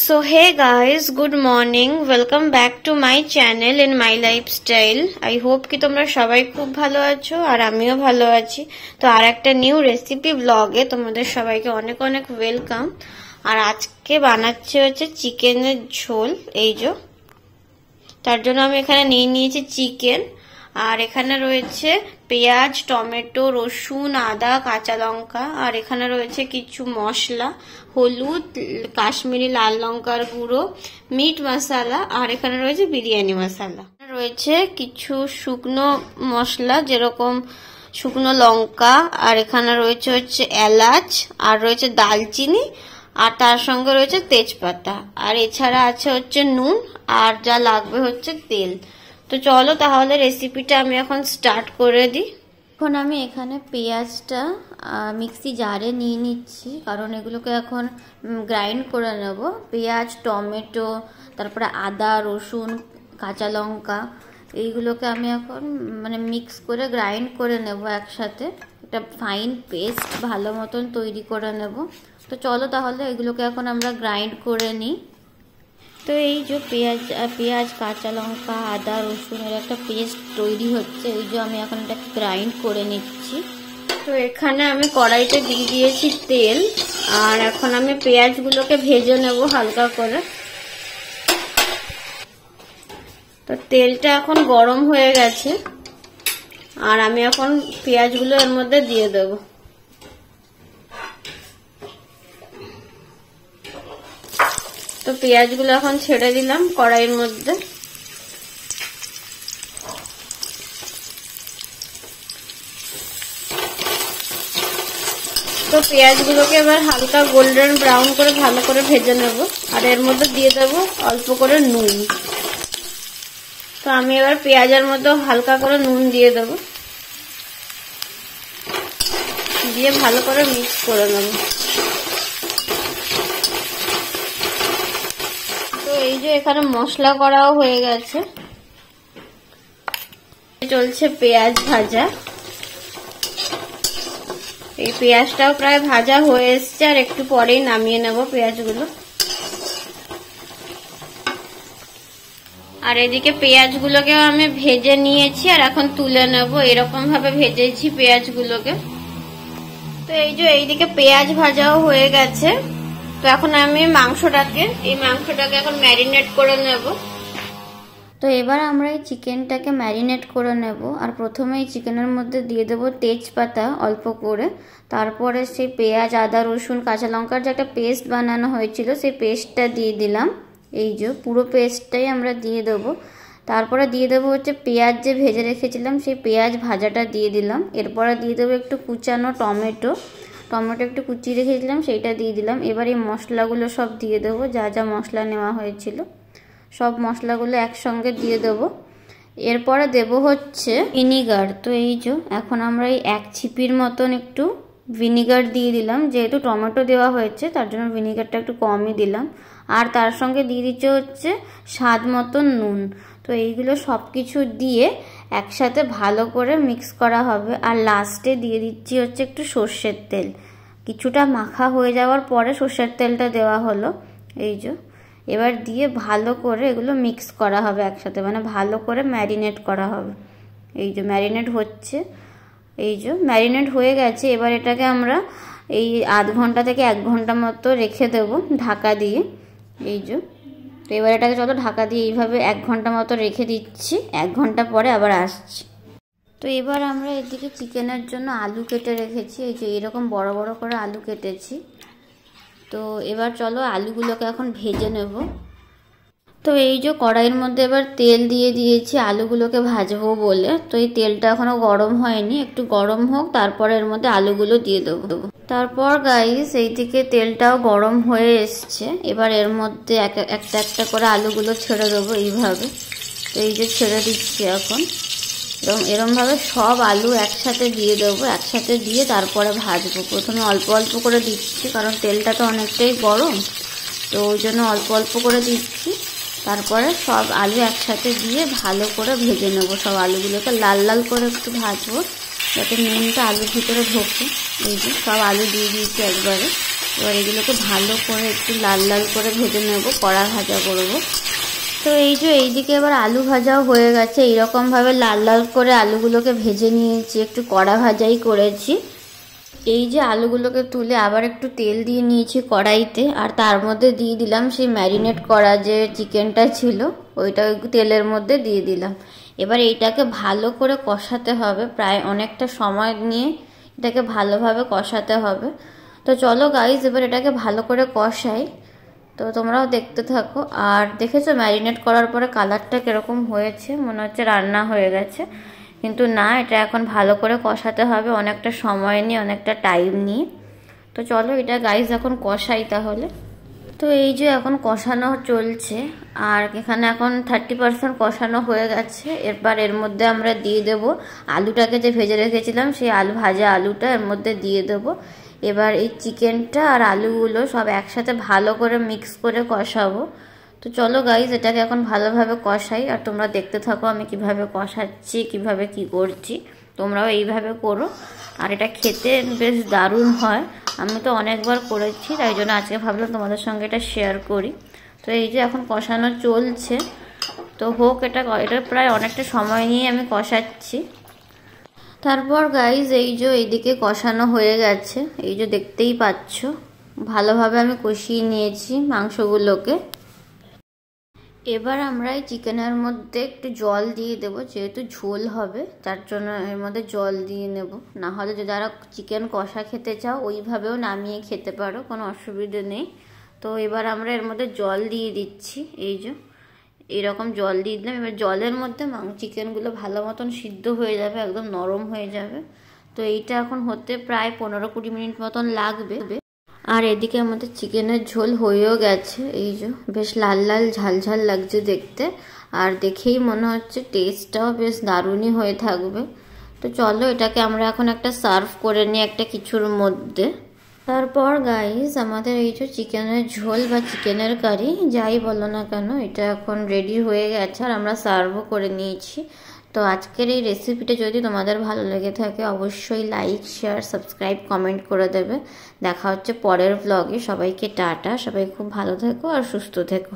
so hey guys good morning welcome back to my channel in my lifestyle i hope কি তোমরা সবাই খুব ভালো আছো আর আমিও ভালো আছি তো আর একটা নিউ রেসিপি ব্লগে তোমাদের সবাইকে অনেক অনেক ওয়েলকাম আর আজকে বানাচ্ছে হচ্ছে চিকেনের ঝোল এই যে তার জন্য আমি এখানে নিয়ে নিয়েছি চিকেন আর এখানে রয়েছে পেঁয়াজ টমেটো রসুন আদা কাঁচা লঙ্কা আর এখানে রয়েছে কিছু মশলা হলুদ কাশ্মীরি লাল লঙ্কার গুঁড়ো মিট মশলা আর এখানে রয়েছে বিরিয়ানি মশলা রয়েছে কিছু শুকনো মশলা যেরকম শুকনো লঙ্কা আর এখানে রয়েছে হচ্ছে এলাচ আর রয়েছে দালচিনি আর তার সঙ্গে রয়েছে তেজপাতা আর এছাড়া আছে হচ্ছে নুন আর যা লাগবে হচ্ছে তেল তো চলো তাহলে রেসিপিটা আমি এখন স্টার্ট করে দিই এখন আমি এখানে পেঁয়াজটা মিক্সি জারে নিয়ে নিচ্ছি কারণ এগুলোকে এখন গ্রাইন্ড করে নেব পেঁয়াজ টমেটো তারপরে আদা রসুন কাঁচা লঙ্কা এইগুলোকে আমি এখন মানে মিক্স করে গ্রাইন্ড করে নেব একসাথে একটা ফাইন পেস্ট ভালো মতন তৈরি করে নেব তো চলো তাহলে এগুলোকে এখন আমরা গ্রাইন্ড করে নিই তো এই যে পেঁয়াজ পেঁয়াজ কাঁচা লঙ্কা আদা রসুনের একটা পেস্ট তৈরি হচ্ছে এই যে আমি এখন এটা গ্রাইন্ড করে নিচ্ছি তো এখানে আমি কড়াইতে দিয়ে দিয়েছি তেল আর এখন আমি পেঁয়াজগুলোকে ভেজে নেব হালকা করে তো তেলটা এখন গরম হয়ে গেছে আর আমি এখন পেঁয়াজগুলো এর মধ্যে দিয়ে দেবো তো পেঁয়াজগুলো এখন ছেড়ে দিলাম কড়াইয়ের মধ্যে তো পেঁয়াজগুলোকে এবার হালকা গোল্ডেন ব্রাউন করে ভালো করে ভেজে নেব আর এর মধ্যে দিয়ে দেব অল্প করে নুন তো আমি এবার পেঁয়াজের মধ্যে হালকা করে নুন দিয়ে দেব দিয়ে ভালো করে মিক্স করে নেব এই যে এখানে মশলা করাও হয়ে গেছে চলছে পেঁয়াজ ভাজা এই পেঁয়াজটাও প্রায় ভাজা হয়ে এসছে আর একটু পরেই নামিয়ে নেব পেঁয়াজগুলো আর এদিকে পেঁয়াজগুলোকেও আমি ভেজে নিয়েছি আর এখন তুলে নেব এরকম ভাবে ভেজেছি পেঁয়াজগুলোকে তো এই যে এইদিকে পেঁয়াজ ভাজাও হয়ে গেছে তো এখন আমি মাংসটাকে এই মাংসটাকে এখন ম্যারিনেট করে নেব তো এবার আমরা এই চিকেনটাকে ম্যারিনেট করে নেব আর প্রথমে এই চিকেনের মধ্যে দিয়ে দেব তেজপাতা অল্প করে তারপরে সেই পেঁয়াজ আদা রসুন কাঁচা লঙ্কার যে একটা পেস্ট বানানো হয়েছিল সেই পেস্টটা দিয়ে দিলাম এই যে পুরো পেস্টটাই আমরা দিয়ে দেবো তারপরে দিয়ে দেবো হচ্ছে পেঁয়াজ যে ভেজে রেখেছিলাম সেই পেঁয়াজ ভাজাটা দিয়ে দিলাম এরপরে দিয়ে দেবো একটু কুচানো টমেটো টমেটো একটু কুচি রেখেছিলাম সেইটা দিয়ে দিলাম এবার এই মশলাগুলো সব দিয়ে দেবো যা যা মশলা নেওয়া হয়েছিল সব মশলাগুলো একসঙ্গে দিয়ে দেবো এরপরে দেব হচ্ছে ভিনিগার তো এই যে এখন আমরা এই এক ছিপির মতন একটু ভিনিগার দিয়ে দিলাম যেহেতু টমেটো দেওয়া হয়েছে তার জন্য ভিনিগারটা একটু কমই দিলাম আর তার সঙ্গে দিয়ে দিচ্ছে হচ্ছে স্বাদ মতন নুন তো এইগুলো সব কিছু দিয়ে একসাথে ভালো করে মিক্স করা হবে আর লাস্টে দিয়ে দিচ্ছি হচ্ছে একটু সর্ষের তেল কিছুটা মাখা হয়ে যাওয়ার পরে সর্ষের তেলটা দেওয়া হলো এই যে এবার দিয়ে ভালো করে এগুলো মিক্স করা হবে একসাথে মানে ভালো করে ম্যারিনেট করা হবে এই যে ম্যারিনেট হচ্ছে এই যে ম্যারিনেট হয়ে গেছে এবার এটাকে আমরা এই আধ ঘন্টা থেকে এক ঘন্টা মতো রেখে দেব ঢাকা দিয়ে এই যে তো এবার এটাকে চলো ঢাকা দিয়ে এইভাবে এক ঘন্টা মতো রেখে দিচ্ছি এক ঘন্টা পরে আবার আসছি তো এবার আমরা এদিকে চিকেনের জন্য আলু কেটে রেখেছি এই যে এরকম বড় বড় করে আলু কেটেছি তো এবার চলো আলুগুলোকে এখন ভেজে নেবো তো এই যে কড়াইয়ের মধ্যে এবার তেল দিয়ে দিয়েছি আলুগুলোকে ভাজবো বলে তো এই তেলটা এখনও গরম হয়নি একটু গরম হোক তারপর এর মধ্যে আলুগুলো দিয়ে দেবো তারপর গাইস এইদিকে তেলটাও গরম হয়ে এসছে এবার এর মধ্যে একটা একটা করে আলুগুলো ছেড়ে দেবো এইভাবে তো এই যে ছেড়ে দিচ্ছি এখন এবং এরমভাবে সব আলু একসাথে দিয়ে দেবো একসাথে দিয়ে তারপরে ভাজবো প্রথমে অল্প অল্প করে দিচ্ছি কারণ তেলটা তো অনেকটাই গরম তো ওই জন্য অল্প অল্প করে দিচ্ছি তারপরে সব আলু একসাথে দিয়ে ভালো করে ভেজে নেবো সব আলুগুলোকে লাল লাল করে একটু ভাজবো যাতে নুনটা আলুর ভিতরে ঢোকে এই যে সব আলু দিয়ে দিয়েছি একবারে এবার এগুলোকে ভালো করে একটু লাল লাল করে ভেজে নেবো কড়া ভাজা করবো তো এই যে এইদিকে এবার আলু ভাজাও হয়ে গেছে এইরকমভাবে লাল লাল করে আলুগুলোকে ভেজে নিয়েছি একটু কড়া ভাজাই করেছি এই যে আলুগুলোকে তুলে আবার একটু তেল দিয়ে নিয়েছি কড়াইতে আর তার মধ্যে দিয়ে দিলাম সেই ম্যারিনেট করা যে চিকেনটা ছিল ওইটা তেলের মধ্যে দিয়ে দিলাম এবার এইটাকে ভালো করে কষাতে হবে প্রায় অনেকটা সময় নিয়ে এটাকে ভালোভাবে কষাতে হবে তো চলো গাইজ এবার এটাকে ভালো করে কষাই তো তোমরাও দেখতে থাকো আর দেখেছো ম্যারিনেট করার পরে কালারটা কীরকম হয়েছে মনে হচ্ছে রান্না হয়ে গেছে কিন্তু না এটা এখন ভালো করে কষাতে হবে অনেকটা সময় নিয়ে অনেকটা টাইম নিয়ে তো চলো এটা গাইজ এখন কষাই তাহলে তো এই যে এখন কষানো চলছে আর এখানে এখন থার্টি পারসেন্ট কষানো হয়ে গেছে এরপর এর মধ্যে আমরা দিয়ে দেব আলুটাকে যে ভেজে রেখেছিলাম সেই আলু ভাজা আলুটা এর মধ্যে দিয়ে দেব এবার এই চিকেনটা আর আলুগুলো সব একসাথে ভালো করে মিক্স করে কষাবো তো চলো গাইজ এটাকে এখন ভালোভাবে কষাই আর তোমরা দেখতে থাকো আমি কিভাবে কষাচ্ছি কিভাবে কি করছি তোমরাও এইভাবে করো আর এটা খেতে বেশ দারুণ হয় আমি তো অনেকবার করেছি তাই জন্য আজকে ভাবলাম তোমাদের সঙ্গে এটা শেয়ার করি তো এই যে এখন কষানো চলছে তো হোক এটা এটা প্রায় অনেকটা সময় নিয়ে আমি কষাচ্ছি তারপর গাইজ এই যে এইদিকে কষানো হয়ে গেছে এই যে দেখতেই পাচ্ছ ভালোভাবে আমি কষিয়ে নিয়েছি মাংসগুলোকে এবার আমরা এই চিকেনের মধ্যে একটু জল দিয়ে দেবো যেহেতু ঝোল হবে তার জন্য এর মধ্যে জল দিয়ে নেব না হলে যারা চিকেন কষা খেতে চাও ওইভাবেও নামিয়ে খেতে পারো কোনো অসুবিধে নেই তো এবার আমরা এর মধ্যে জল দিয়ে দিচ্ছি এই যে এরকম জল দিয়ে দিলাম এবার জলের মধ্যে মাং চিকেনগুলো ভালো মতন সিদ্ধ হয়ে যাবে একদম নরম হয়ে যাবে তো এইটা এখন হতে প্রায় পনেরো কুড়ি মিনিট মতন লাগবে আর এদিকে আমাদের চিকেনের ঝোল হয়েও গেছে এই যে বেশ লাল লাল ঝালঝাল লাগছে দেখতে আর দেখেই মনে হচ্ছে টেস্টটাও বেশ দারুণই হয়ে থাকবে তো চলো এটাকে আমরা এখন একটা সার্ভ করে নিই একটা কিছুর মধ্যে তারপর গাইস আমাদের এই যে চিকেনের ঝোল বা চিকেনের কারি যাই বলো না কেন এটা এখন রেডি হয়ে গেছে আর আমরা সার্ভও করে নিয়েছি তো আজকের এই রেসিপিটা যদি তোমাদের ভালো লেগে থাকে অবশ্যই লাইক শেয়ার সাবস্ক্রাইব কমেন্ট করে দেবে দেখা হচ্ছে পরের ব্লগে সবাইকে টাটা সবাই খুব ভালো থেকো আর সুস্থ থেকো